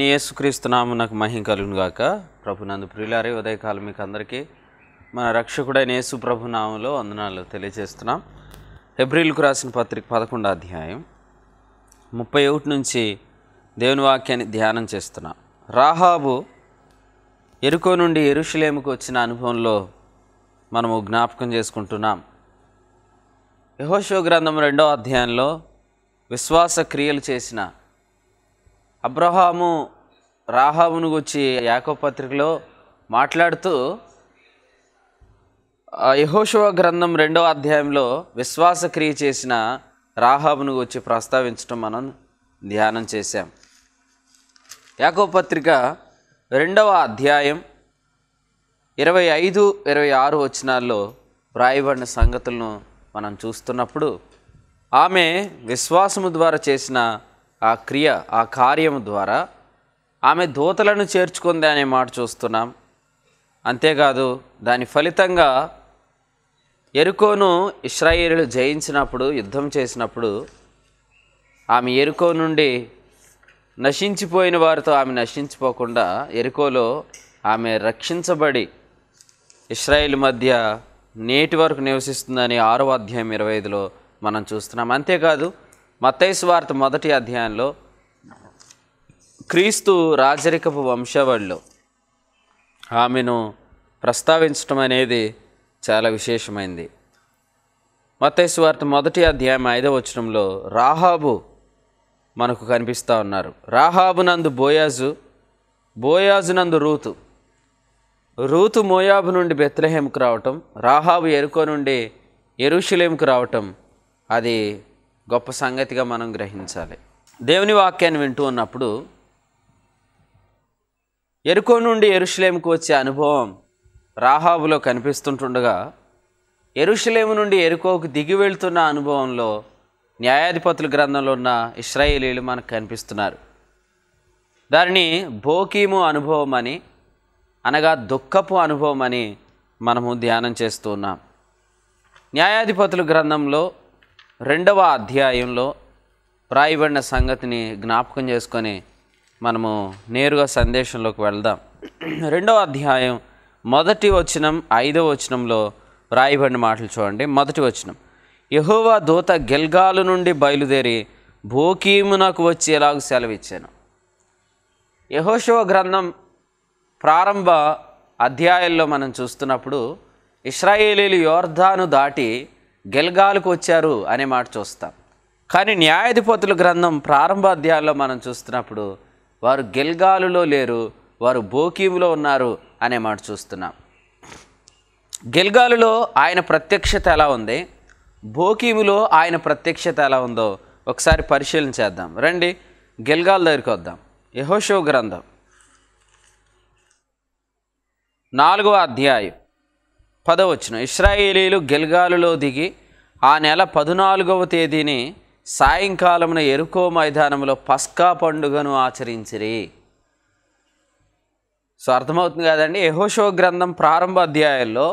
ప్రభైన యేసుక్రీస్తునాము నాకు మహిం కలుగును గాక ప్రభు నందు ప్రియులారే ఉదయకాలం మీకు అందరికీ మన రక్షకుడైన యేసు ప్రభు నామంలో వందనాలు తెలియజేస్తున్నాం ఫిబ్రిల్కు రాసిన పత్రిక పదకొండో అధ్యాయం ముప్పై ఒకటి నుంచి దేవుని వాక్యాన్ని ధ్యానం చేస్తున్నాం రాహాబు ఎరుకో నుండి ఎరుషులేముకు వచ్చిన అనుభవంలో మనము జ్ఞాపకం చేసుకుంటున్నాం యహోషో గ్రంథం రెండో అధ్యాయంలో విశ్వాస క్రియలు చేసిన అబ్రహాము రాహాబును గుచ్చి యాకో పత్రికలో మాట్లాడుతూ యహోశివ గ్రంథం రెండవ అధ్యాయంలో విశ్వాస క్రియ చేసిన రాహాబును గుచ్చి ప్రస్తావించడం మనం ధ్యానం చేశాం యాకో పత్రిక రెండవ అధ్యాయం ఇరవై ఐదు ఇరవై ఆరు వచ్చినాల్లో వ్రాయబడిన సంగతులను మనం చూస్తున్నప్పుడు ఆమె విశ్వాసము ద్వారా చేసిన ఆ క్రియ ఆ కార్యము ద్వారా ఆమె దూతలను చేర్చుకుంది అనే మాట చూస్తున్నాం అంతేకాదు దాని ఫలితంగా ఎరుకోను ఇస్రాయేలు జయించినప్పుడు యుద్ధం చేసినప్పుడు ఆమె ఎరుకో నుండి నశించిపోయిన వారితో ఆమె నశించిపోకుండా ఎరుకోలో ఆమె రక్షించబడి ఇస్రాయేల్ మధ్య నేటి వరకు నివసిస్తుందని ఆరో అధ్యాయం ఇరవై ఐదులో మనం చూస్తున్నాం అంతేకాదు మత్తైస్ వార్త మొదటి అధ్యాయంలో క్రీస్తు రాజరికపు వంశావళిలో ఆమెను ప్రస్తావించటం అనేది చాలా విశేషమైంది మతేసు వార్త మొదటి అధ్యాయం ఐదవ వచనంలో రాహాబు మనకు కనిపిస్తూ ఉన్నారు రాహాబు నందు బోయాజు బోయాజు నందు రూతు రూతు మోయాబు నుండి బెత్లహేమ్కు రావటం రాహాబు ఎరుకో నుండి ఎరుషులేంకు రావటం అది గొప్ప సంగతిగా మనం గ్రహించాలి దేవుని వాక్యాన్ని వింటూ ఉన్నప్పుడు ఎరుకో నుండి ఎరుషులేముకు వచ్చే అనుభవం రాహాబులో కనిపిస్తుంటుండగా ఎరుషులేము నుండి ఎరుకోకు దిగి వెళ్తున్న అనుభవంలో న్యాయాధిపతుల గ్రంథంలో ఉన్న ఇస్రాయేలీలు మనకు కనిపిస్తున్నారు దానిని బోకీము అనుభవం అని అనగా దుఃఖపు అనుభవం అని మనము ధ్యానం చేస్తూ ఉన్నాం న్యాయాధిపతుల గ్రంథంలో రెండవ అధ్యాయంలో రాయబడిన సంగతిని జ్ఞాపకం చేసుకొని మనము నేరుగా సందేశంలోకి వెళ్దాం రెండవ అధ్యాయం మొదటి వచనం ఐదవ వచనంలో రాయబడిన మాటలు చూడండి మొదటి వచనం యహోవా దూత గెల్గాలు నుండి బయలుదేరి నాకు వచ్చి ఎలాగ సెలవిచ్చాను యహోశివ గ్రంథం ప్రారంభ అధ్యాయాల్లో మనం చూస్తున్నప్పుడు ఇస్రాయేలీలు యోర్ధాను దాటి గెల్గాలకు వచ్చారు అనే మాట చూస్తాం కానీ న్యాయాధిపతుల గ్రంథం ప్రారంభ అధ్యాయంలో మనం చూస్తున్నప్పుడు వారు గెల్గాలులో లేరు వారు బోకీములో ఉన్నారు అనే మాట చూస్తున్నాం గెల్గాలులో ఆయన ప్రత్యక్షత ఎలా ఉంది బోకీములో ఆయన ప్రత్యక్షత ఎలా ఉందో ఒకసారి పరిశీలన చేద్దాం రండి గెల్గాల్ దగ్గరికి వద్దాం యహోషో గ్రంథం నాలుగవ అధ్యాయం పదవచ్చిన ఇస్రాయేలీలు గెల్గాలులో దిగి ఆ నెల పద్నాలుగవ తేదీని సాయంకాలమున ఎరుకో మైదానంలో పస్కా పండుగను ఆచరించిరి సో అర్థమవుతుంది కదండి యహోషో గ్రంథం ప్రారంభ అధ్యాయాల్లో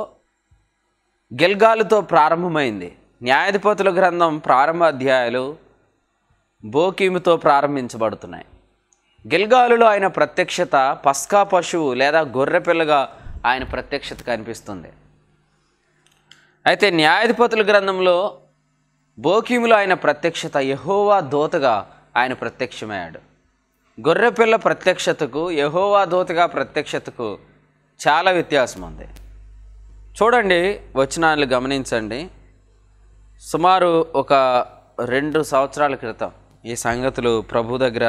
గెల్గాలుతో ప్రారంభమైంది న్యాయాధిపతుల గ్రంథం ప్రారంభ అధ్యాయాలు బోకీముతో ప్రారంభించబడుతున్నాయి గిల్గాలులో ఆయన ప్రత్యక్షత పస్కా పశువు లేదా గొర్రెపిల్లగా ఆయన ప్రత్యక్షత కనిపిస్తుంది అయితే న్యాయాధిపతుల గ్రంథంలో బోకీములో ఆయన ప్రత్యక్షత యహోవా దోతగా ఆయన ప్రత్యక్షమయ్యాడు గొర్రెపిల్ల ప్రత్యక్షతకు యహోవా దోతగా ప్రత్యక్షతకు చాలా వ్యత్యాసం ఉంది చూడండి వచనాలు గమనించండి సుమారు ఒక రెండు సంవత్సరాల క్రితం ఈ సంగతులు ప్రభు దగ్గర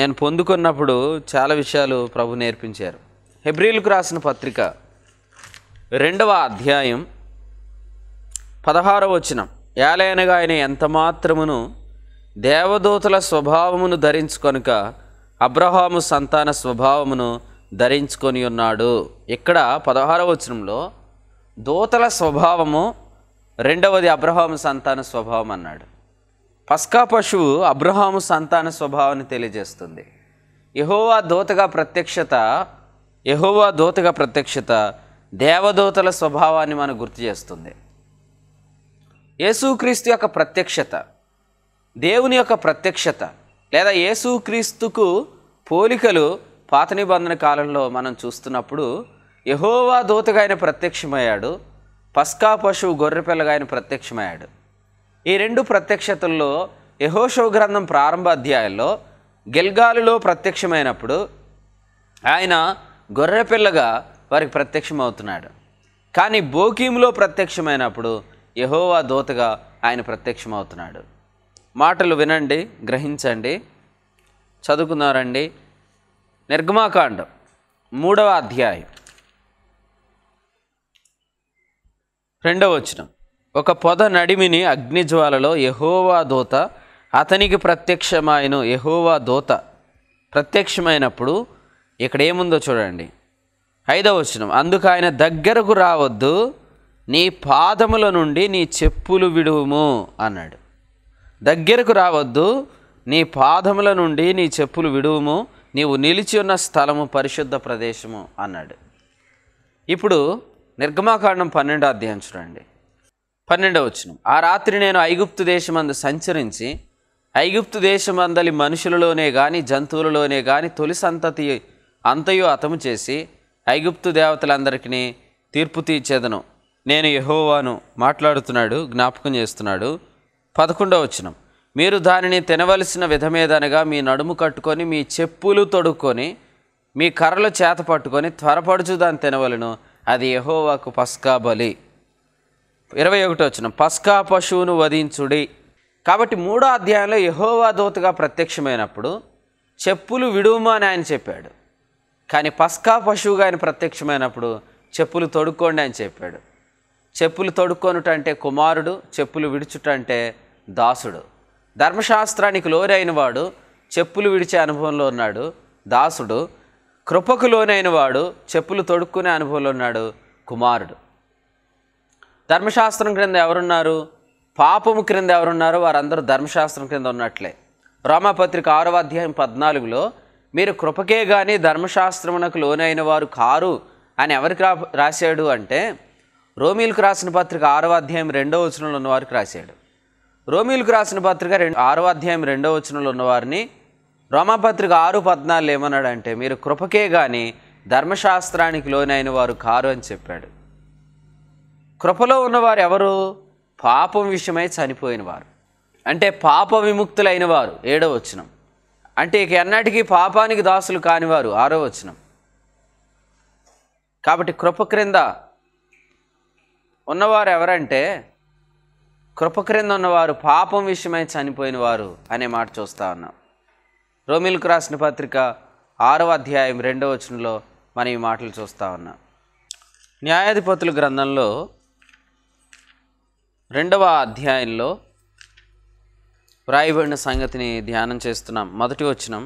నేను పొందుకున్నప్పుడు చాలా విషయాలు ప్రభు నేర్పించారు హెబ్రిల్కు రాసిన పత్రిక రెండవ అధ్యాయం పదహారవ వచనం ఏలైనగా ఆయన ఎంత మాత్రమును దేవదూతల స్వభావమును ధరించుకొనుక అబ్రహాము సంతాన స్వభావమును ధరించుకొని ఉన్నాడు ఇక్కడ పదహారవ వచనంలో దూతల స్వభావము రెండవది అబ్రహాము సంతాన స్వభావం అన్నాడు పస్కా పశువు అబ్రహాము సంతాన స్వభావాన్ని తెలియజేస్తుంది యహోవా దూతగా ప్రత్యక్షత యహోవా దూతగా ప్రత్యక్షత దేవదూతల స్వభావాన్ని మనం గుర్తు చేస్తుంది యేసుక్రీస్తు యొక్క ప్రత్యక్షత దేవుని యొక్క ప్రత్యక్షత లేదా యేసుక్రీస్తుకు పోలికలు పాత నిబంధన కాలంలో మనం చూస్తున్నప్పుడు యహోవా దూతగా ఆయన ప్రత్యక్షమయ్యాడు పస్కా పశువు గొర్రెపిల్లగా ఆయన ప్రత్యక్షమయ్యాడు ఈ రెండు ప్రత్యక్షతల్లో యహోశవ గ్రంథం ప్రారంభ అధ్యాయంలో గెల్గాలులో ప్రత్యక్షమైనప్పుడు ఆయన గొర్రెపిల్లగా వారికి ప్రత్యక్షమవుతున్నాడు కానీ బోకీంలో ప్రత్యక్షమైనప్పుడు యహోవా దూతగా ఆయన ప్రత్యక్షమవుతున్నాడు మాటలు వినండి గ్రహించండి చదువుకున్నారండి నిర్గమాకాండం మూడవ అధ్యాయం రెండవ వచనం ఒక పొద నడిమిని అగ్నిజ్వాలలో యహోవా దూత అతనికి ప్రత్యక్షమైన యహోవా దూత ప్రత్యక్షమైనప్పుడు ఇక్కడ ఏముందో చూడండి ఐదవ వచనం అందుకు ఆయన దగ్గరకు రావద్దు నీ పాదముల నుండి నీ చెప్పులు విడువుము అన్నాడు దగ్గరకు రావద్దు నీ పాదముల నుండి నీ చెప్పులు విడువుము నీవు నిలిచి ఉన్న స్థలము పరిశుద్ధ ప్రదేశము అన్నాడు ఇప్పుడు నిర్గమాకాండం పన్నెండో అధ్యాయం చూడండి పన్నెండవ వచ్చిన ఆ రాత్రి నేను ఐగుప్తు దేశమందు సంచరించి ఐగుప్తు దేశమందలి మనుషులలోనే కానీ జంతువులలోనే కానీ తొలి సంతతి అంతయు అతము చేసి ఐగుప్తు దేవతలందరికీ తీర్పు తీర్చేదను నేను యహోవాను మాట్లాడుతున్నాడు జ్ఞాపకం చేస్తున్నాడు పదకొండవ వచనం మీరు దానిని తినవలసిన విధమేదనగా మీ నడుము కట్టుకొని మీ చెప్పులు తొడుక్కొని మీ కర్రలు చేత పట్టుకొని త్వరపడుచు దాన్ని తినవలను అది యహోవాకు పస్కా బలి ఇరవై ఒకటో వచ్చిన పస్కా పశువును వధించుడి కాబట్టి మూడో అధ్యాయంలో యహోవా దూతగా ప్రత్యక్షమైనప్పుడు చెప్పులు విడుమా అని ఆయన చెప్పాడు కానీ పస్కా పశువుగా ఆయన ప్రత్యక్షమైనప్పుడు చెప్పులు తొడుక్కోండి అని చెప్పాడు చెప్పులు తొడుక్కొనుట అంటే కుమారుడు చెప్పులు విడుచుట అంటే దాసుడు ధర్మశాస్త్రానికి లోనైన వాడు చెప్పులు విడిచే అనుభవంలో ఉన్నాడు దాసుడు కృపకు లోనైన వాడు చెప్పులు తొడుక్కునే అనుభవంలో ఉన్నాడు కుమారుడు ధర్మశాస్త్రం క్రింద ఎవరున్నారు పాపము క్రింద ఎవరున్నారో వారందరూ ధర్మశాస్త్రం క్రింద ఉన్నట్లే రామపత్రిక ఆరవ అధ్యాయం పద్నాలుగులో మీరు కృపకే కానీ ధర్మశాస్త్రమునకు లోనైన వారు కారు అని ఎవరికి రాశాడు అంటే రోమిల్కు రాసిన పత్రిక ఆరవ అధ్యాయం రెండవ వచనంలో ఉన్నవారికి రాశాడు రోమిల్కు రాసిన పత్రిక రెండు ఆరో అధ్యాయం రెండవ వచనంలో ఉన్నవారిని రోమాపత్రిక ఆరు పద్నాలుగు ఏమన్నాడంటే మీరు కృపకే కానీ ధర్మశాస్త్రానికి లోనైన వారు కారు అని చెప్పాడు కృపలో ఉన్నవారు ఎవరు పాపం విషయమై చనిపోయిన వారు అంటే పాప విముక్తులైన వారు ఏడో వచనం అంటే ఇక ఎన్నటికీ పాపానికి దాసులు కానివారు ఆరో వచనం కాబట్టి కృప క్రింద ఉన్నవారు ఎవరంటే కృప క్రింద ఉన్నవారు పాపం విషయమై చనిపోయిన వారు అనే మాట చూస్తూ ఉన్నాం రోమిల్కు రాసిన పత్రిక ఆరవ అధ్యాయం రెండవ వచనంలో మనం ఈ మాటలు చూస్తూ ఉన్నాం న్యాయాధిపతుల గ్రంథంలో రెండవ అధ్యాయంలో వ్రాయబడిన సంగతిని ధ్యానం చేస్తున్నాం మొదటి వచనం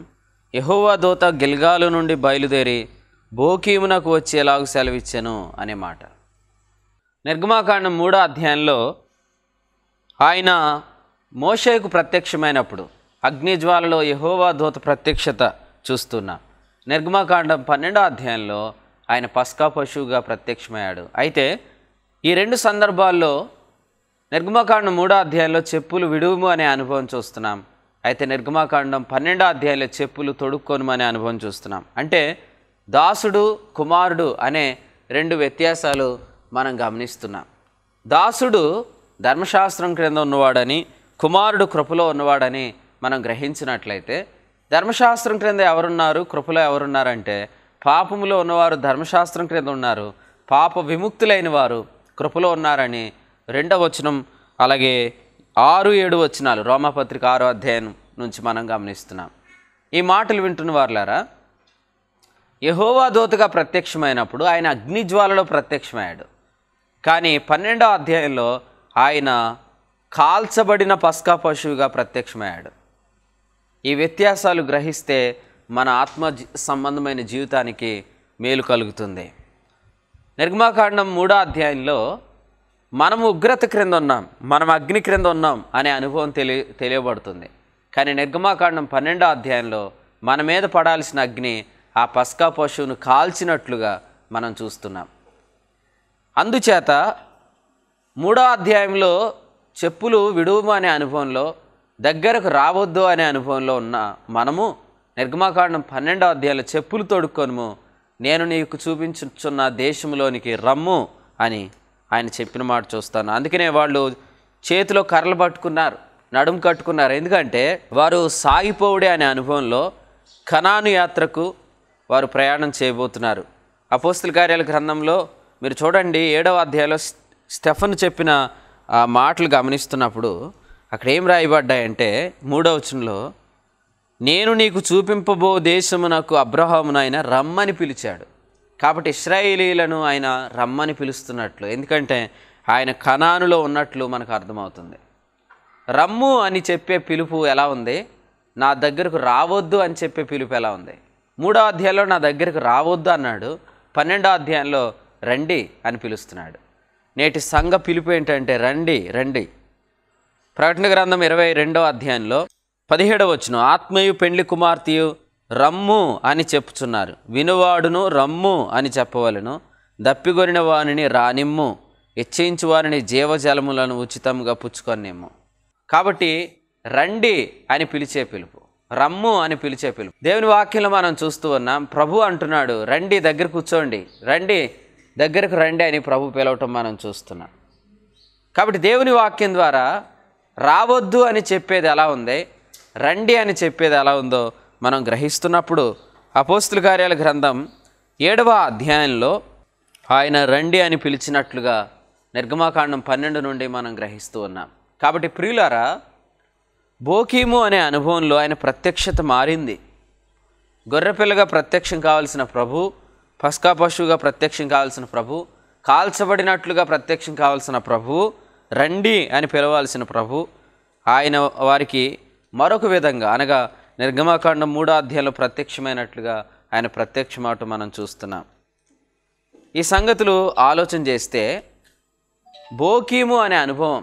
యహోవా దూత గిల్గాలు నుండి బయలుదేరి బోకీమునకు వచ్చేలాగు సెలవిచ్చాను అనే మాట నిర్గమాకాండం మూడో అధ్యాయంలో ఆయన మోషేకు ప్రత్యక్షమైనప్పుడు అగ్నిజ్వాలలో యహోవా దూత ప్రత్యక్షత చూస్తున్నాం నిర్గమాకాండం పన్నెండో అధ్యాయంలో ఆయన పస్కా పశువుగా ప్రత్యక్షమయ్యాడు అయితే ఈ రెండు సందర్భాల్లో నిర్గమాకాండం మూడో అధ్యాయంలో చెప్పులు విడువుము అనే అనుభవం చూస్తున్నాం అయితే నిర్గమాకాండం పన్నెండో అధ్యాయంలో చెప్పులు తొడుక్కోను అనే అనుభవం చూస్తున్నాం అంటే దాసుడు కుమారుడు అనే రెండు వ్యత్యాసాలు మనం గమనిస్తున్నాం దాసుడు ధర్మశాస్త్రం క్రింద ఉన్నవాడని కుమారుడు కృపలో ఉన్నవాడని మనం గ్రహించినట్లయితే ధర్మశాస్త్రం క్రింద ఎవరున్నారు కృపలో ఎవరున్నారంటే పాపములో ఉన్నవారు ధర్మశాస్త్రం క్రింద ఉన్నారు పాప విముక్తులైన వారు కృపలో ఉన్నారని రెండవ వచనం అలాగే ఆరు ఏడు వచనాలు రోమపత్రిక ఆరు అధ్యాయం నుంచి మనం గమనిస్తున్నాం ఈ మాటలు వింటున్న వారులారా యహోవా దూతగా ప్రత్యక్షమైనప్పుడు ఆయన అగ్నిజ్వాలలో ప్రత్యక్షమయ్యాడు కానీ పన్నెండో అధ్యాయంలో ఆయన కాల్చబడిన పస్కా పశువుగా ప్రత్యక్షమయ్యాడు ఈ వ్యత్యాసాలు గ్రహిస్తే మన ఆత్మ సంబంధమైన జీవితానికి మేలు కలుగుతుంది నిర్మాకాండం మూడో అధ్యాయంలో మనం ఉగ్రత క్రింద ఉన్నాం మనం అగ్ని క్రింద ఉన్నాం అనే అనుభవం తెలి తెలియబడుతుంది కానీ నిర్గమాకాండం పన్నెండో అధ్యాయంలో మన మీద పడాల్సిన అగ్ని ఆ పస్కా పశువును కాల్చినట్లుగా మనం చూస్తున్నాం అందుచేత మూడో అధ్యాయంలో చెప్పులు విడువము అనే అనుభవంలో దగ్గరకు రావద్దు అనే అనుభవంలో ఉన్న మనము నిర్గమాకాండం పన్నెండో అధ్యాయంలో చెప్పులు తొడుక్కొనుము నేను నీకు చూపించుచున్న దేశంలోనికి రమ్ము అని ఆయన చెప్పిన మాట చూస్తాను అందుకనే వాళ్ళు చేతిలో కర్రలు పట్టుకున్నారు నడుము కట్టుకున్నారు ఎందుకంటే వారు సాగిపోవుడే అనే అనుభవంలో కణాను యాత్రకు వారు ప్రయాణం చేయబోతున్నారు అపోస్తుల కార్యాల గ్రంథంలో మీరు చూడండి ఏడవ అధ్యాయంలో స్టెఫన్ చెప్పిన మాటలు గమనిస్తున్నప్పుడు అక్కడ ఏం రాయబడ్డాయంటే మూడవచనంలో నేను నీకు చూపింపబో నాకు అబ్రహామును ఆయన రమ్మని పిలిచాడు కాబట్టి ఇస్రాయేలీలను ఆయన రమ్మని పిలుస్తున్నట్లు ఎందుకంటే ఆయన కణానులో ఉన్నట్లు మనకు అర్థమవుతుంది రమ్ము అని చెప్పే పిలుపు ఎలా ఉంది నా దగ్గరకు రావద్దు అని చెప్పే పిలుపు ఎలా ఉంది మూడో అధ్యాయంలో నా దగ్గరకు రావద్దు అన్నాడు పన్నెండో అధ్యాయంలో రండి అని పిలుస్తున్నాడు నేటి సంఘ పిలుపు ఏంటంటే రండి రండి ప్రకటన గ్రంథం ఇరవై రెండో అధ్యాయంలో పదిహేడవ వచ్చిన ఆత్మయు పెండ్లి కుమార్తెయు రమ్ము అని చెప్పుచున్నారు వినువాడును రమ్ము అని చెప్పవలను దప్పిగొరిన వానిని రానిమ్ము ఇచ్చేయించు వారిని జీవజలములను ఉచితంగా పుచ్చుకొనిమ్ము కాబట్టి రండి అని పిలిచే పిలుపు రమ్ము అని పిలిచే పిలుపు దేవుని వాక్యంలో మనం చూస్తూ ఉన్నాం ప్రభు అంటున్నాడు రండి దగ్గర కూర్చోండి రండి దగ్గరకు రండి అని ప్రభు పిలవటం మనం చూస్తున్నాం కాబట్టి దేవుని వాక్యం ద్వారా రావద్దు అని చెప్పేది ఎలా ఉంది రండి అని చెప్పేది ఎలా ఉందో మనం గ్రహిస్తున్నప్పుడు అపోస్తుల కార్యాల గ్రంథం ఏడవ అధ్యాయంలో ఆయన రండి అని పిలిచినట్లుగా నిర్గమాకాండం పన్నెండు నుండి మనం గ్రహిస్తూ ఉన్నాం కాబట్టి ప్రియులారా బోకీము అనే అనుభవంలో ఆయన ప్రత్యక్షత మారింది గొర్రెపిల్లగా ప్రత్యక్షం కావలసిన ప్రభు పస్కా పశువుగా ప్రత్యక్షం కావాల్సిన ప్రభు కాల్చబడినట్లుగా ప్రత్యక్షం కావాల్సిన ప్రభువు రండి అని పిలవాల్సిన ప్రభు ఆయన వారికి మరొక విధంగా అనగా నిర్గమాకాండం మూడో అధ్యాయంలో ప్రత్యక్షమైనట్లుగా ఆయన ప్రత్యక్షమాట మనం చూస్తున్నాం ఈ సంగతులు ఆలోచన చేస్తే బోకీము అనే అనుభవం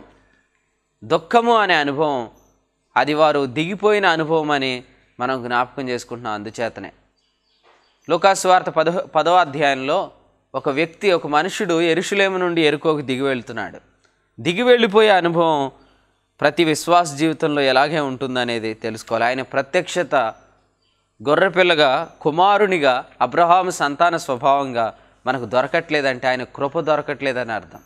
దుఃఖము అనే అనుభవం అది వారు దిగిపోయిన అనుభవం అని మనం జ్ఞాపకం చేసుకుంటున్నాం అందుచేతనే లోకాస్వార్త పదో పదో అధ్యాయంలో ఒక వ్యక్తి ఒక మనుషుడు ఎరుషులేము నుండి ఎరుకోకు దిగి వెళ్తున్నాడు దిగి వెళ్ళిపోయే అనుభవం ప్రతి విశ్వాస జీవితంలో ఎలాగే ఉంటుందనేది తెలుసుకోవాలి ఆయన ప్రత్యక్షత గొర్రెపిల్లగా కుమారునిగా అబ్రహాం సంతాన స్వభావంగా మనకు దొరకట్లేదంటే ఆయన కృప దొరకట్లేదని అర్థం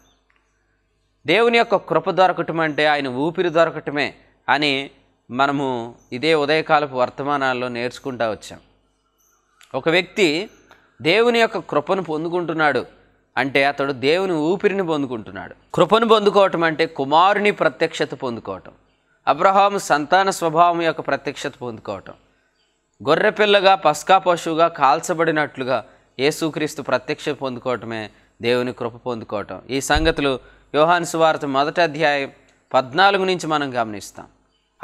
దేవుని యొక్క కృప దొరకటం అంటే ఆయన ఊపిరి దొరకటమే అని మనము ఇదే ఉదయకాలపు వర్తమానాల్లో నేర్చుకుంటా వచ్చాం ఒక వ్యక్తి దేవుని యొక్క కృపను పొందుకుంటున్నాడు అంటే అతడు దేవుని ఊపిరిని పొందుకుంటున్నాడు కృపను పొందుకోవటం అంటే కుమారుని ప్రత్యక్షత పొందుకోవటం అబ్రహాం సంతాన స్వభావం యొక్క ప్రత్యక్షత పొందుకోవటం గొర్రెపిల్లగా పస్కా పశువుగా కాల్చబడినట్లుగా యేసుక్రీస్తు ప్రత్యక్ష పొందుకోవటమే దేవుని కృప పొందుకోవటం ఈ సంగతులు యోహాన్ సువార్త మొదటి అధ్యాయం పద్నాలుగు నుంచి మనం గమనిస్తాం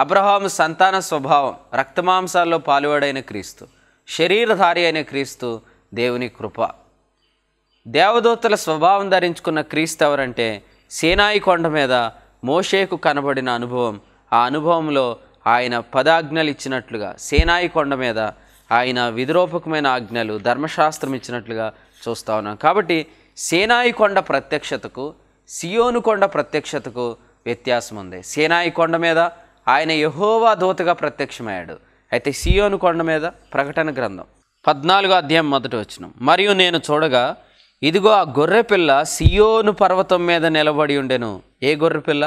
అబ్రహాము సంతాన స్వభావం రక్తమాంసాల్లో పాలువాడైన క్రీస్తు శరీరధారి అయిన క్రీస్తు దేవుని కృప దేవదూతల స్వభావం ధరించుకున్న క్రీస్తు ఎవరంటే సేనాయి కొండ మీద మోషేకు కనబడిన అనుభవం ఆ అనుభవంలో ఆయన పదాజ్ఞలు ఇచ్చినట్లుగా సేనాయి కొండ మీద ఆయన విధిరోపకమైన ఆజ్ఞలు ధర్మశాస్త్రం ఇచ్చినట్లుగా చూస్తూ ఉన్నాం కాబట్టి సేనాయి కొండ ప్రత్యక్షతకు సియోను కొండ ప్రత్యక్షతకు వ్యత్యాసం ఉంది సేనాయి కొండ మీద ఆయన యహోవా దూతగా ప్రత్యక్షమయ్యాడు అయితే సియోను కొండ మీద ప్రకటన గ్రంథం పద్నాలుగో అధ్యాయం మొదటి వచ్చిన మరియు నేను చూడగా ఇదిగో ఆ గొర్రెపిల్ల సియోను పర్వతం మీద నిలబడి ఉండెను ఏ గొర్రెపిల్ల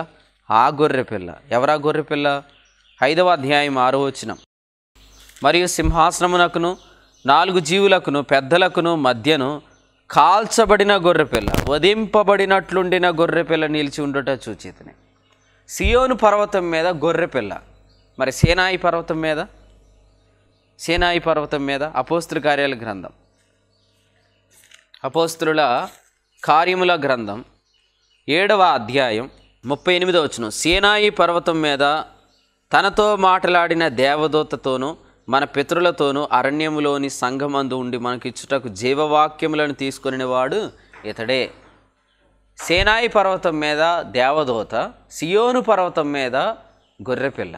ఆ గొర్రెపిల్ల ఎవరా గొర్రెపిల్ల ఐదవ అధ్యాయం ఆరో వచ్చిన మరియు సింహాసనమునకును నాలుగు జీవులకును పెద్దలకును మధ్యను కాల్చబడిన గొర్రెపిల్ల వధింపబడినట్లుండిన గొర్రెపిల్ల నిలిచి ఉండట చూచితని సియోను పర్వతం మీద గొర్రెపిల్ల మరి సేనాయి పర్వతం మీద సేనాయి పర్వతం మీద అపోస్తుల కార్యాల గ్రంథం అపోస్తుల కార్యముల గ్రంథం ఏడవ అధ్యాయం ముప్పై ఎనిమిదో వచ్చిన సేనాయి పర్వతం మీద తనతో మాట్లాడిన దేవదూతతోనూ మన పితృలతోనూ అరణ్యములోని సంఘమందు ఉండి మనకిచ్చుటకు జీవవాక్యములను తీసుకుని వాడు ఇతడే సేనాయి పర్వతం మీద దేవదూత సియోను పర్వతం మీద గొర్రెపిల్ల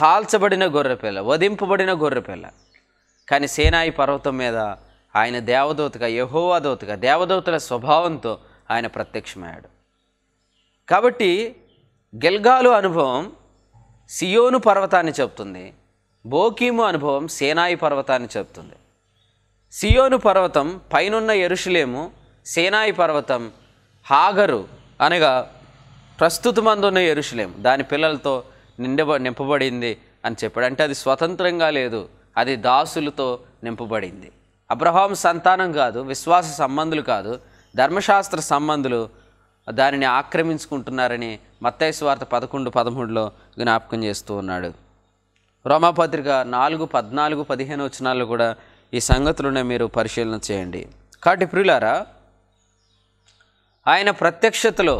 కాల్చబడిన గొర్రెపిల్ల వధింపబడిన గొర్రెపిల్ల కానీ సేనాయి పర్వతం మీద ఆయన దేవదూతగా యహోవాదూతగా దేవదూతల స్వభావంతో ఆయన ప్రత్యక్షమయ్యాడు కాబట్టి గెల్గాలు అనుభవం సియోను పర్వతాన్ని చెప్తుంది బోకీము అనుభవం సేనాయి పర్వతాన్ని చెప్తుంది సియోను పర్వతం పైనున్న ఎరుషులేము సేనాయి పర్వతం హాగరు అనగా ప్రస్తుతమందున్న ఎరుషులేము దాని పిల్లలతో నిండబ నింపబడింది అని చెప్పాడు అంటే అది స్వతంత్రంగా లేదు అది దాసులతో నింపబడింది అబ్రహాం సంతానం కాదు విశ్వాస సంబంధులు కాదు ధర్మశాస్త్ర సంబంధులు దానిని ఆక్రమించుకుంటున్నారని వార్త పదకొండు పదమూడులో జ్ఞాపకం చేస్తూ ఉన్నాడు రోమాపత్రిక నాలుగు పద్నాలుగు పదిహేను వచనాల్లో కూడా ఈ సంగతులనే మీరు పరిశీలన చేయండి కాబట్టి ప్రియులారా ఆయన ప్రత్యక్షతలో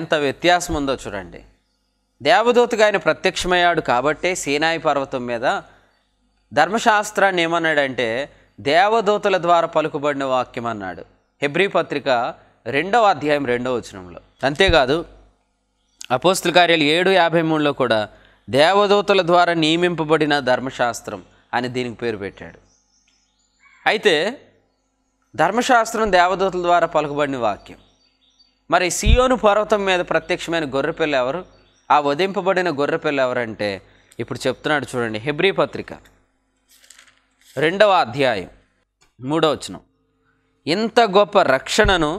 ఎంత వ్యత్యాసం ఉందో చూడండి దేవదూతగా ఆయన ప్రత్యక్షమయ్యాడు కాబట్టే సీనాయి పర్వతం మీద ధర్మశాస్త్రాన్ని ఏమన్నాడంటే దేవదూతల ద్వారా పలుకుబడిన వాక్యం అన్నాడు హెబ్రి పత్రిక రెండవ అధ్యాయం రెండవ వచనంలో అంతేకాదు అపోస్తుల కార్యాలు ఏడు యాభై మూడులో కూడా దేవదూతల ద్వారా నియమింపబడిన ధర్మశాస్త్రం అని దీనికి పేరు పెట్టాడు అయితే ధర్మశాస్త్రం దేవదూతల ద్వారా పలుకుబడిన వాక్యం మరి సియోను పర్వతం మీద ప్రత్యక్షమైన గొర్రెపిల్ల ఎవరు ఆ వధింపబడిన గొర్రెపిల్ల ఎవరంటే ఇప్పుడు చెప్తున్నాడు చూడండి హెబ్రి పత్రిక రెండవ అధ్యాయం మూడవ వచనం ఇంత గొప్ప రక్షణను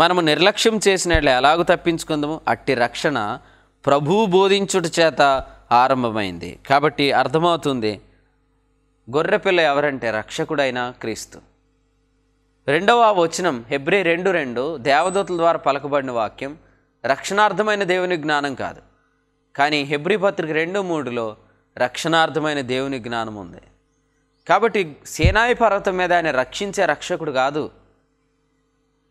మనము నిర్లక్ష్యం చేసిన ఎలాగు తప్పించుకుందాము అట్టి రక్షణ ప్రభువు బోధించుట చేత ఆరంభమైంది కాబట్టి అర్థమవుతుంది గొర్రెపిల్ల ఎవరంటే రక్షకుడైన క్రీస్తు రెండవ వచనం హెబ్రి రెండు రెండు దేవదూతల ద్వారా పలకబడిన వాక్యం రక్షణార్థమైన దేవుని జ్ఞానం కాదు కానీ హెబ్రి పత్రిక రెండు మూడులో రక్షణార్థమైన దేవుని జ్ఞానం ఉంది కాబట్టి సేనాయి పర్వతం మీద ఆయన రక్షించే రక్షకుడు కాదు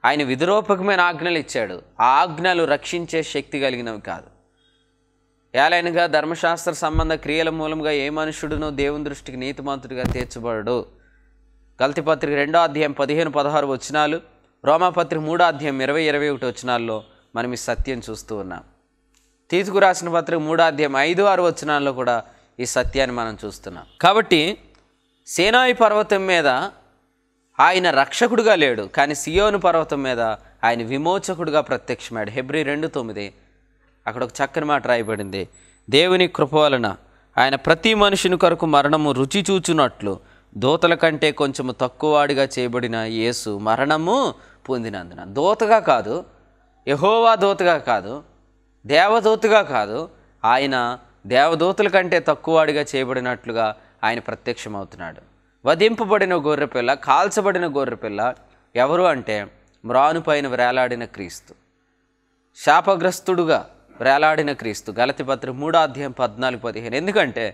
ఆయన విధురూపకమైన ఆజ్ఞలు ఇచ్చాడు ఆ ఆజ్ఞలు రక్షించే శక్తి కలిగినవి కాదు ఏలైనగా ధర్మశాస్త్ర సంబంధ క్రియల మూలంగా ఏ మనుషుడునో దేవుని దృష్టికి నీతిమంతుడిగా తీర్చబడడు కల్తిపత్రిక రెండో అధ్యాయం పదిహేను పదహారు వచనాలు రోమాపత్రిక మూడో అధ్యాయం ఇరవై ఇరవై ఒకటి వచనాల్లో మనం ఈ సత్యం చూస్తూ ఉన్నాం తీతుకు రాసిన పత్రిక మూడాధ్యాయం ఐదు ఆరు వచనాల్లో కూడా ఈ సత్యాన్ని మనం చూస్తున్నాం కాబట్టి సేనాయి పర్వతం మీద ఆయన రక్షకుడుగా లేడు కానీ సియోను పర్వతం మీద ఆయన విమోచకుడుగా ప్రత్యక్షమాడు హెబ్రి రెండు తొమ్మిది అక్కడ ఒక చక్కని మాట రాయబడింది దేవుని కృప వలన ఆయన ప్రతి మనుషుని కొరకు మరణము రుచి చూచునట్లు దోతల కంటే కొంచెము వాడిగా చేయబడిన యేసు మరణము పొందినందున దోతగా కాదు యహోవా దూతగా కాదు దేవదూతగా కాదు ఆయన దేవదోతుల కంటే తక్కువవాడిగా చేయబడినట్లుగా ఆయన ప్రత్యక్షమవుతున్నాడు వధింపబడిన గొర్రెపిల్ల కాల్చబడిన గొర్రెపిల్ల ఎవరు అంటే మ్రానుపైన వేలాడిన క్రీస్తు శాపగ్రస్తుడుగా వేలాడిన క్రీస్తు గలతిపత్ర మూడో అధ్యాయం పద్నాలుగు పదిహేను ఎందుకంటే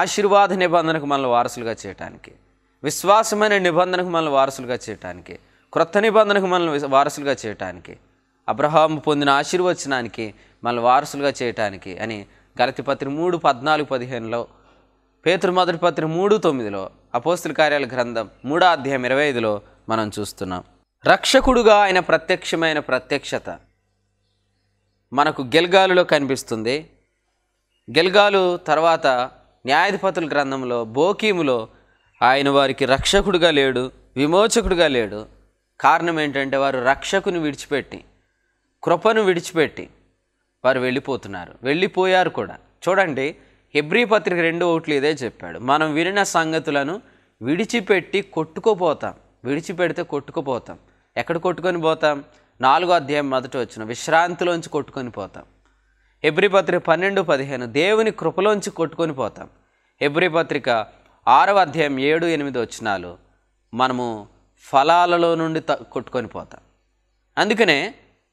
ఆశీర్వాద నిబంధనకు మనల్ని వారసులుగా చేయటానికి విశ్వాసమైన నిబంధనకు మనల్ని వారసులుగా చేయటానికి క్రొత్త నిబంధనకు మనల్ని వారసులుగా చేయటానికి అబ్రహాం పొందిన ఆశీర్వచనానికి మన వారసులుగా చేయటానికి అని గలతిపత్రి మూడు పద్నాలుగు పదిహేనులో పేతృమొదటి పత్రి మూడు తొమ్మిదిలో అపోస్తుల కార్యాల గ్రంథం మూడో అధ్యాయం ఇరవై ఐదులో మనం చూస్తున్నాం రక్షకుడుగా ఆయన ప్రత్యక్షమైన ప్రత్యక్షత మనకు గెల్గాలులో కనిపిస్తుంది గెల్గాలు తర్వాత న్యాయాధిపతుల గ్రంథంలో బోకీములో ఆయన వారికి రక్షకుడుగా లేడు విమోచకుడుగా లేడు కారణం ఏంటంటే వారు రక్షకుని విడిచిపెట్టి కృపను విడిచిపెట్టి వారు వెళ్ళిపోతున్నారు వెళ్ళిపోయారు కూడా చూడండి హెబ్రీ పత్రిక రెండు ఓట్లు ఇదే చెప్పాడు మనం వినిన సంగతులను విడిచిపెట్టి కొట్టుకోపోతాం విడిచిపెడితే కొట్టుకుపోతాం ఎక్కడ కొట్టుకొని పోతాం నాలుగో అధ్యాయం మొదట వచ్చిన విశ్రాంతిలోంచి కొట్టుకొని పోతాం హెబ్రి పత్రిక పన్నెండు పదిహేను దేవుని కృపలోంచి కొట్టుకొని పోతాం హెబ్రి పత్రిక ఆరవ అధ్యాయం ఏడు ఎనిమిది వచ్చినాలు మనము ఫలాలలో నుండి కొట్టుకొని పోతాం అందుకనే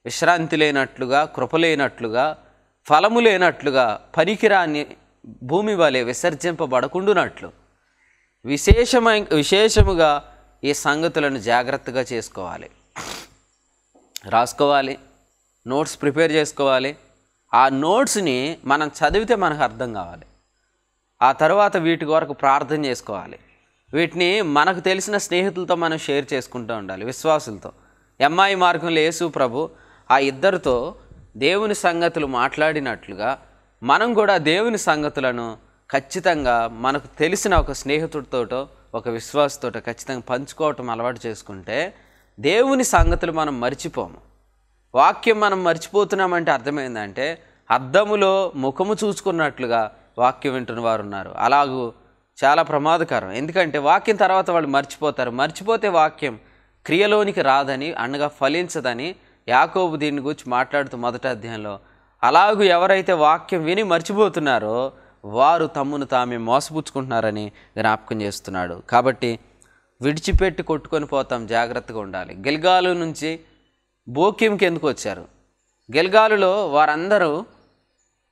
విశ్రాంతి లేనట్లుగా కృప లేనట్లుగా ఫలము లేనట్లుగా పనికిరాని భూమి వలె విసర్జింపబడకుండునట్లు విశేషమై విశేషముగా ఈ సంగతులను జాగ్రత్తగా చేసుకోవాలి రాసుకోవాలి నోట్స్ ప్రిపేర్ చేసుకోవాలి ఆ నోట్స్ని మనం చదివితే మనకు అర్థం కావాలి ఆ తర్వాత వీటి కొరకు ప్రార్థన చేసుకోవాలి వీటిని మనకు తెలిసిన స్నేహితులతో మనం షేర్ చేసుకుంటూ ఉండాలి విశ్వాసులతో ఎంఐ మార్గంలో యేసు ప్రభు ఆ ఇద్దరితో దేవుని సంగతులు మాట్లాడినట్లుగా మనం కూడా దేవుని సంగతులను ఖచ్చితంగా మనకు తెలిసిన ఒక స్నేహితుడితోటో ఒక విశ్వాసతోటో ఖచ్చితంగా పంచుకోవటం అలవాటు చేసుకుంటే దేవుని సంగతులు మనం మర్చిపోము వాక్యం మనం మర్చిపోతున్నామంటే అర్థమైందంటే అద్దములో ముఖము చూసుకున్నట్లుగా వాక్యం వింటున్న వారు ఉన్నారు అలాగూ చాలా ప్రమాదకరం ఎందుకంటే వాక్యం తర్వాత వాళ్ళు మర్చిపోతారు మర్చిపోతే వాక్యం క్రియలోనికి రాదని అనగా ఫలించదని యాకోబు దీని గురించి మాట్లాడుతూ మొదటి అధ్యాయంలో అలాగూ ఎవరైతే వాక్యం విని మర్చిపోతున్నారో వారు తమ్మును తామే మోసపుచ్చుకుంటున్నారని జ్ఞాపకం చేస్తున్నాడు కాబట్టి విడిచిపెట్టి కొట్టుకొని పోతాం జాగ్రత్తగా ఉండాలి గిల్గాలు నుంచి బోక్యంకి ఎందుకు వచ్చారు గెల్గాలులో వారందరూ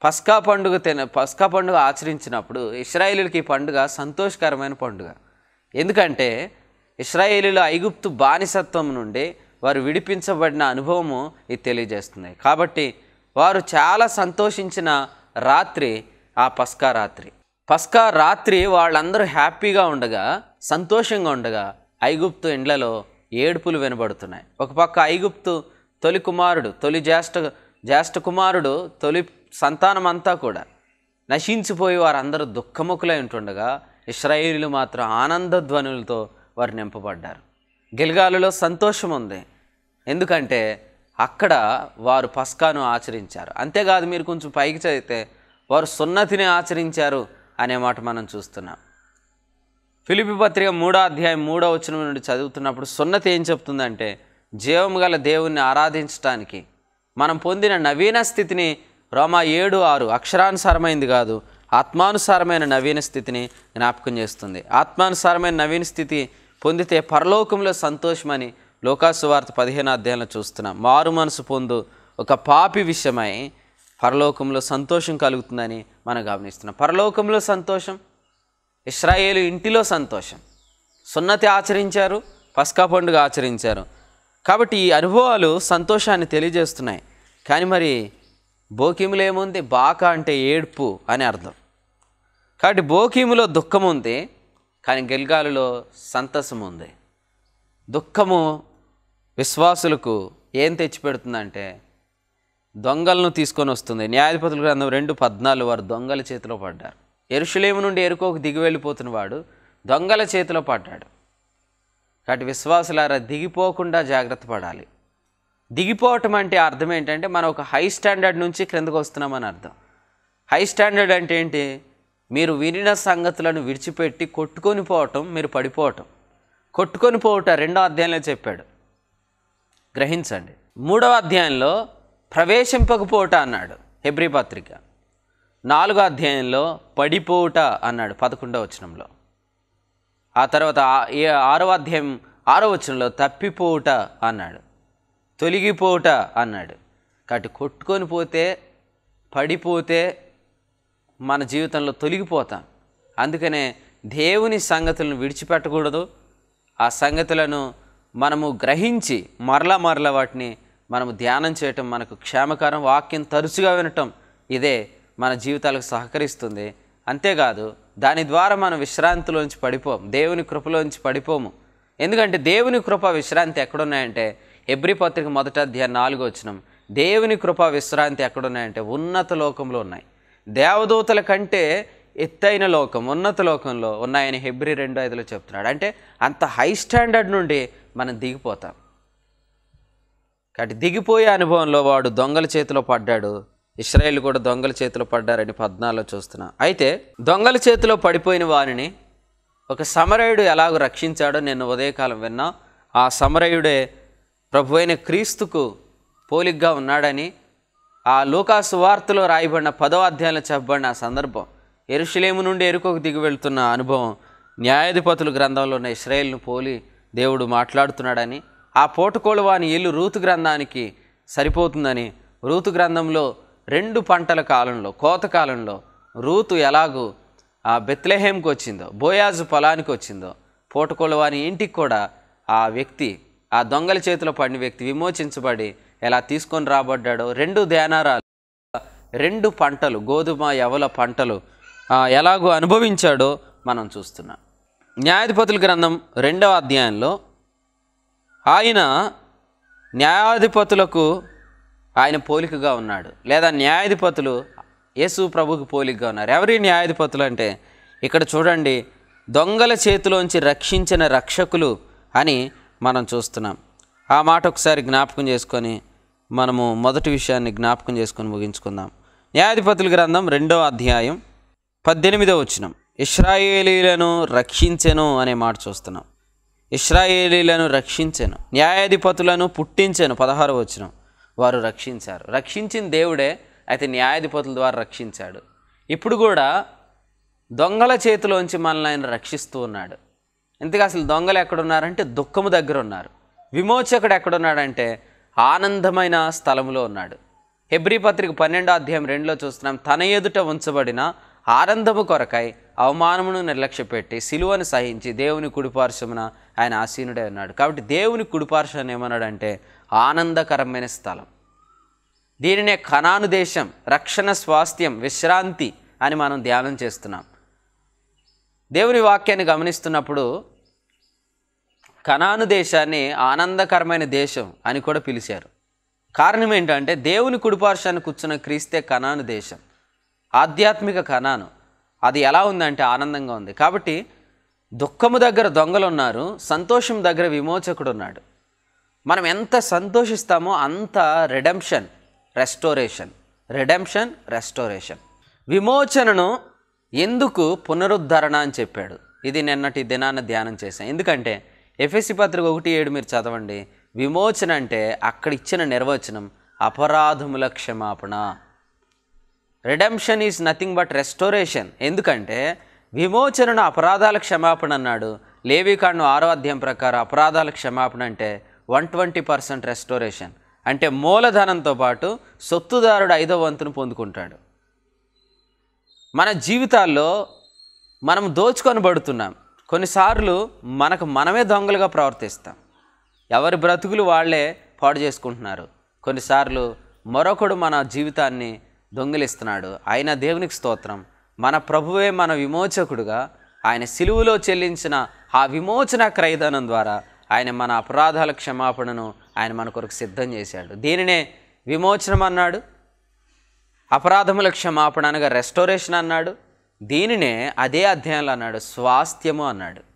పస్కా పండుగ తిన పస్కా పండుగ ఆచరించినప్పుడు ఇస్రాయేలీలకి ఈ పండుగ సంతోషకరమైన పండుగ ఎందుకంటే ఇస్రాయేలీలో ఐగుప్తు బానిసత్వం నుండి వారు విడిపించబడిన అనుభవము ఇది తెలియజేస్తుంది కాబట్టి వారు చాలా సంతోషించిన రాత్రి ఆ పస్కా రాత్రి పస్కా రాత్రి వాళ్ళందరూ హ్యాపీగా ఉండగా సంతోషంగా ఉండగా ఐగుప్తు ఇండ్లలో ఏడుపులు వినబడుతున్నాయి ఒక పక్క ఐగుప్తు తొలి కుమారుడు తొలి జ్యేష్ఠ జ్యేష్ఠ కుమారుడు తొలి సంతానం అంతా కూడా నశించిపోయి వారందరూ దుఃఖముఖులై ఉంటుండగా ఇస్రాయిలు మాత్రం ఆనంద ధ్వనులతో వారు నింపబడ్డారు గిల్గాలులో సంతోషం ఉంది ఎందుకంటే అక్కడ వారు పస్కాను ఆచరించారు అంతేకాదు మీరు కొంచెం పైకి చదివితే వారు సున్నతిని ఆచరించారు అనే మాట మనం చూస్తున్నాం ఫిలిపి పత్రిక మూడో అధ్యాయం మూడో వచ్చిన నుండి చదువుతున్నప్పుడు సున్నతి ఏం చెప్తుందంటే జీవం గల దేవుణ్ణి ఆరాధించడానికి మనం పొందిన నవీన స్థితిని రోమా ఏడు ఆరు అక్షరానుసారమైంది కాదు ఆత్మానుసారమైన నవీన స్థితిని జ్ఞాపకం చేస్తుంది ఆత్మానుసారమైన నవీన స్థితి పొందితే పరలోకంలో సంతోషమని లోకాసు వార్త పదిహేను అధ్యాయంలో చూస్తున్నాం మారు మనసు పొందు ఒక పాపి విషయమై పరలోకంలో సంతోషం కలుగుతుందని మనం గమనిస్తున్నాం పరలోకంలో సంతోషం ఇస్రాయేలు ఇంటిలో సంతోషం సున్నతి ఆచరించారు పస్కా పండుగ ఆచరించారు కాబట్టి ఈ అనుభవాలు సంతోషాన్ని తెలియజేస్తున్నాయి కానీ మరి బోకిములు ఏముంది బాక అంటే ఏడ్పు అని అర్థం కాబట్టి బోకిములో దుఃఖం ఉంది కానీ గెల్గాలులో సంతసం ఉంది దుఃఖము విశ్వాసులకు ఏం తెచ్చిపెడుతుందంటే దొంగలను తీసుకొని వస్తుంది న్యాయాధిపతుల గ్రంథం రెండు పద్నాలుగు వారు దొంగల చేతిలో పడ్డారు ఎరుషులేము నుండి ఎరుకోకు దిగి వెళ్ళిపోతున్న వాడు దొంగల చేతిలో పడ్డాడు కాబట్టి విశ్వాసులారా దిగిపోకుండా జాగ్రత్త పడాలి దిగిపోవటం అంటే అర్థం ఏంటంటే మనం ఒక హై స్టాండర్డ్ నుంచి క్రిందకు వస్తున్నామని అర్థం హై స్టాండర్డ్ అంటే ఏంటి మీరు వినిన సంగతులను విడిచిపెట్టి కొట్టుకొని పోవటం మీరు పడిపోవటం కొట్టుకొని పోవట రెండో అధ్యాయంలో చెప్పాడు గ్రహించండి మూడవ అధ్యాయంలో ప్రవేశింపకపోవట అన్నాడు హెబ్రి పత్రిక నాలుగో అధ్యాయంలో పడిపోవుట అన్నాడు పదకొండవ వచనంలో ఆ తర్వాత ఏ ఆరవ అధ్యాయం ఆరో వచనంలో తప్పిపోవుట అన్నాడు తొలగిపోవుట అన్నాడు కాబట్టి కొట్టుకొని పోతే పడిపోతే మన జీవితంలో తొలగిపోతాం అందుకనే దేవుని సంగతులను విడిచిపెట్టకూడదు ఆ సంగతులను మనము గ్రహించి మరల మరల వాటిని మనము ధ్యానం చేయటం మనకు క్షేమకరం వాక్యం తరచుగా వినటం ఇదే మన జీవితాలకు సహకరిస్తుంది అంతేకాదు దాని ద్వారా మనం విశ్రాంతిలోంచి పడిపోము దేవుని కృపలోంచి పడిపోము ఎందుకంటే దేవుని కృప విశ్రాంతి ఎక్కడున్నాయంటే ఎబ్రి పత్రిక మొదట అధ్యాయం నాలుగు వచ్చినాం దేవుని కృప విశ్రాంతి ఎక్కడున్నాయంటే ఉన్నత లోకంలో ఉన్నాయి దేవదూతల కంటే ఎత్తైన లోకం ఉన్నత లోకంలో ఉన్నాయని హెబ్రి రెండు ఐదులో చెప్తున్నాడు అంటే అంత హై స్టాండర్డ్ నుండి మనం దిగిపోతాం కాబట్టి దిగిపోయే అనుభవంలో వాడు దొంగల చేతిలో పడ్డాడు ఇస్రాయేల్ కూడా దొంగల చేతిలో పడ్డారని పద్నాలుగులో చూస్తున్నాం అయితే దొంగల చేతిలో పడిపోయిన వారిని ఒక సమరయుడు ఎలాగో రక్షించాడో నేను ఉదయకాలం విన్నా ఆ సమరయుడే ప్రభు అయిన క్రీస్తుకు పోలిగ్గా ఉన్నాడని ఆ లోకాసు వార్తలో రాయబడిన పదో అధ్యాయంలో చెప్పబడిన ఆ సందర్భం ఎరుషులేము నుండి ఎరుకోకు దిగి వెళ్తున్న అనుభవం న్యాయాధిపతుల గ్రంథంలో ఉన్న ఇస్రాయేల్ను పోలి దేవుడు మాట్లాడుతున్నాడని ఆ పోటుకోలు వాని ఇల్లు రూతు గ్రంథానికి సరిపోతుందని రూతు గ్రంథంలో రెండు పంటల కాలంలో కోత కాలంలో రూతు ఎలాగూ ఆ బెత్లెహేమ్కి వచ్చిందో బోయాజు పొలానికి వచ్చిందో పోటుకోలు వాని ఇంటికి కూడా ఆ వ్యక్తి ఆ దొంగల చేతిలో పడిన వ్యక్తి విమోచించబడి ఎలా తీసుకొని రాబడ్డాడో రెండు ధ్యానారాలు రెండు పంటలు గోధుమ ఎవల పంటలు ఎలాగో అనుభవించాడో మనం చూస్తున్నాం న్యాయాధిపతుల గ్రంథం రెండవ అధ్యాయంలో ఆయన న్యాయాధిపతులకు ఆయన పోలికగా ఉన్నాడు లేదా న్యాయాధిపతులు యేసు ప్రభుకి పోలికగా ఉన్నారు ఎవరి న్యాయాధిపతులు అంటే ఇక్కడ చూడండి దొంగల చేతిలోంచి రక్షించిన రక్షకులు అని మనం చూస్తున్నాం ఆ మాట ఒకసారి జ్ఞాపకం చేసుకొని మనము మొదటి విషయాన్ని జ్ఞాపకం చేసుకొని ముగించుకుందాం న్యాయాధిపతుల గ్రంథం రెండవ అధ్యాయం పద్దెనిమిదో వచ్చినాం ఇస్రాయేలీలను రక్షించెను అనే మాట చూస్తున్నాం ఇస్రాయేలీలను రక్షించెను న్యాయాధిపతులను పుట్టించెను పదహారు వచ్చిన వారు రక్షించారు రక్షించిన దేవుడే అయితే న్యాయాధిపతుల ద్వారా రక్షించాడు ఇప్పుడు కూడా దొంగల చేతిలోంచి మనల్ని ఆయన రక్షిస్తూ ఉన్నాడు ఇంతగా అసలు దొంగలు ఎక్కడున్నారంటే దుఃఖము దగ్గర ఉన్నారు విమోచకుడు ఎక్కడున్నాడంటే ఆనందమైన స్థలంలో ఉన్నాడు హెబ్రి పత్రిక పన్నెండో అధ్యాయం రెండులో చూస్తున్నాం తన ఎదుట ఉంచబడిన ఆనందము కొరకై అవమానమును నిర్లక్ష్యపెట్టి సిలువను సహించి దేవుని కుడిపార్శమున ఆయన ఆసీనుడే ఉన్నాడు కాబట్టి దేవుని కుడిపార్శ్వన ఏమన్నాడంటే ఆనందకరమైన స్థలం దీనినే కణాను దేశం రక్షణ స్వాస్థ్యం విశ్రాంతి అని మనం ధ్యానం చేస్తున్నాం దేవుని వాక్యాన్ని గమనిస్తున్నప్పుడు కణాను దేశాన్ని ఆనందకరమైన దేశం అని కూడా పిలిచారు కారణం ఏంటంటే దేవుని కుడిపార్శాన్ని కూర్చున్న క్రీస్తే కణాను దేశం ఆధ్యాత్మిక కణాను అది ఎలా ఉందంటే ఆనందంగా ఉంది కాబట్టి దుఃఖము దగ్గర దొంగలు ఉన్నారు సంతోషం దగ్గర విమోచకుడు ఉన్నాడు మనం ఎంత సంతోషిస్తామో అంత రిడెంప్షన్ రెస్టోరేషన్ రిడెంప్షన్ రెస్టోరేషన్ విమోచనను ఎందుకు పునరుద్ధరణ అని చెప్పాడు ఇది నిన్నటి దినాన ధ్యానం చేశాను ఎందుకంటే ఎఫ్ఎస్సి పత్రిక ఒకటి ఏడు మీరు చదవండి విమోచన అంటే అక్కడ ఇచ్చిన నిర్వచనం అపరాధముల క్షమాపణ redemption is nothing but restoration ఎందుకంటే విమోచనను అపరాధాల క్షమాపణ అన్నాడు లేవికాండం ఆరో అధ్యాయం ప్రకారం అపరాధాల క్షమాపణ అంటే వన్ ట్వంటీ పర్సెంట్ రెస్టోరేషన్ అంటే మూలధనంతో పాటు సొత్తుదారుడు ఐదో వంతును పొందుకుంటాడు మన జీవితాల్లో మనం దోచుకొని పడుతున్నాం కొన్నిసార్లు మనకు మనమే దొంగలుగా ప్రవర్తిస్తాం ఎవరి బ్రతుకులు వాళ్ళే పాడు చేసుకుంటున్నారు కొన్నిసార్లు మరొకడు మన జీవితాన్ని దొంగిలిస్తున్నాడు ఆయన దేవునికి స్తోత్రం మన ప్రభువే మన విమోచకుడుగా ఆయన సిలువులో చెల్లించిన ఆ విమోచన క్రయదానం ద్వారా ఆయన మన అపరాధాల క్షమాపణను ఆయన మన కొరకు సిద్ధం చేశాడు దీనినే విమోచనం అన్నాడు అపరాధముల క్షమాపణ అనగా రెస్టోరేషన్ అన్నాడు దీనినే అదే అధ్యాయంలో అన్నాడు స్వాస్థ్యము అన్నాడు